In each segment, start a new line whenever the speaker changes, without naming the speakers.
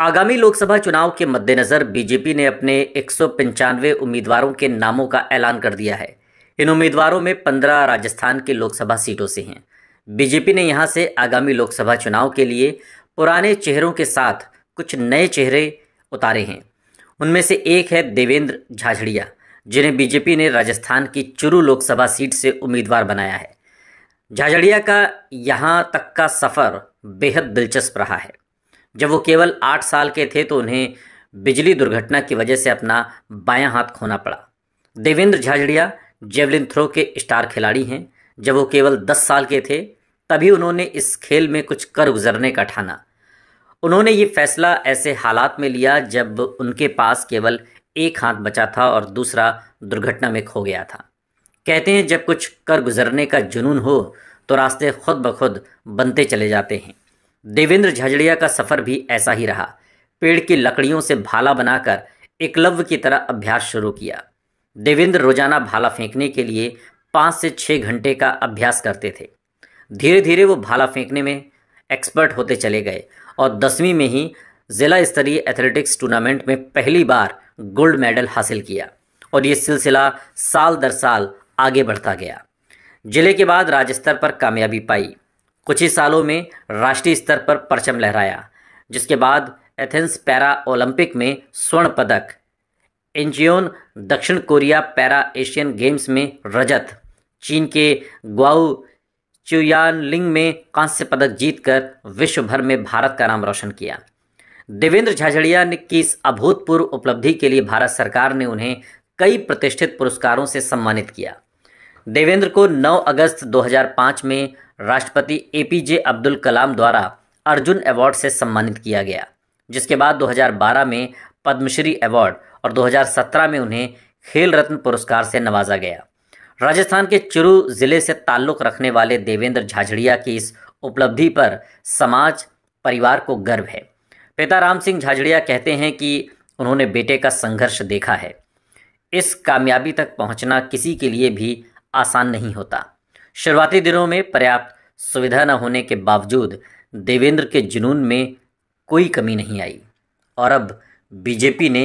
आगामी लोकसभा चुनाव के मद्देनज़र बीजेपी ने अपने एक उम्मीदवारों के नामों का ऐलान कर दिया है इन उम्मीदवारों में पंद्रह राजस्थान की लोकसभा सीटों से हैं बीजेपी ने यहां से आगामी लोकसभा चुनाव के लिए पुराने चेहरों के साथ कुछ नए चेहरे उतारे हैं उनमें से एक है देवेंद्र झाझड़िया जिन्हें बीजेपी ने राजस्थान की चुरू लोकसभा सीट से उम्मीदवार बनाया है झाझड़िया का यहाँ तक का सफ़र बेहद दिलचस्प रहा है जब वो केवल आठ साल के थे तो उन्हें बिजली दुर्घटना की वजह से अपना बायां हाथ खोना पड़ा देवेंद्र झाझड़िया जेवलिन थ्रो के स्टार खिलाड़ी हैं जब वो केवल दस साल के थे तभी उन्होंने इस खेल में कुछ कर गुजरने का ठाना उन्होंने ये फैसला ऐसे हालात में लिया जब उनके पास केवल एक हाथ बचा था और दूसरा दुर्घटना में खो गया था कहते हैं जब कुछ कर गुजरने का जुनून हो तो रास्ते खुद ब खुद बनते चले जाते हैं देवेंद्र झजड़िया का सफ़र भी ऐसा ही रहा पेड़ की लकड़ियों से भाला बनाकर एकलव्य की तरह अभ्यास शुरू किया देवेंद्र रोजाना भाला फेंकने के लिए पाँच से छः घंटे का अभ्यास करते थे धीरे धीरे वो भाला फेंकने में एक्सपर्ट होते चले गए और दसवीं में ही जिला स्तरीय एथलेटिक्स टूर्नामेंट में पहली बार गोल्ड मेडल हासिल किया और ये सिलसिला साल दर साल आगे बढ़ता गया जिले के बाद राज्य स्तर पर कामयाबी पाई कुछ ही सालों में राष्ट्रीय स्तर पर परचम लहराया जिसके बाद एथेंस पैरा ओलंपिक में स्वर्ण पदक इंजियोन दक्षिण कोरिया पैरा एशियन गेम्स में रजत चीन के ग्वाऊ च्युयानलिंग में कांस्य पदक जीतकर विश्व भर में भारत का नाम रोशन किया देवेंद्र झाझड़िया ने की इस अभूतपूर्व उपलब्धि के लिए भारत सरकार ने उन्हें कई प्रतिष्ठित पुरस्कारों से सम्मानित किया देवेंद्र को 9 अगस्त 2005 में राष्ट्रपति एपीजे अब्दुल कलाम द्वारा अर्जुन अवार्ड से सम्मानित किया गया जिसके बाद 2012 में पद्मश्री अवार्ड और 2017 में उन्हें खेल रत्न पुरस्कार से नवाजा गया राजस्थान के चुरू ज़िले से ताल्लुक़ रखने वाले देवेंद्र झाझड़िया की इस उपलब्धि पर समाज परिवार को गर्व है पिता राम सिंह झाझड़िया कहते हैं कि उन्होंने बेटे का संघर्ष देखा है इस कामयाबी तक पहुंचना किसी के लिए भी आसान नहीं होता शुरुआती दिनों में पर्याप्त सुविधा न होने के बावजूद देवेंद्र के जुनून में कोई कमी नहीं आई और अब बीजेपी ने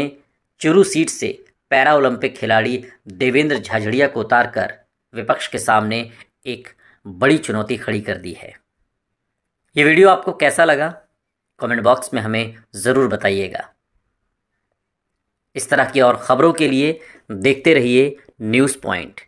चुरू सीट से पैरा ओलंपिक खिलाड़ी देवेंद्र झाझड़िया को उतारकर विपक्ष के सामने एक बड़ी चुनौती खड़ी कर दी है ये वीडियो आपको कैसा लगा कमेंट बॉक्स में हमें ज़रूर बताइएगा इस तरह की और ख़बरों के लिए देखते रहिए न्यूज़ पॉइंट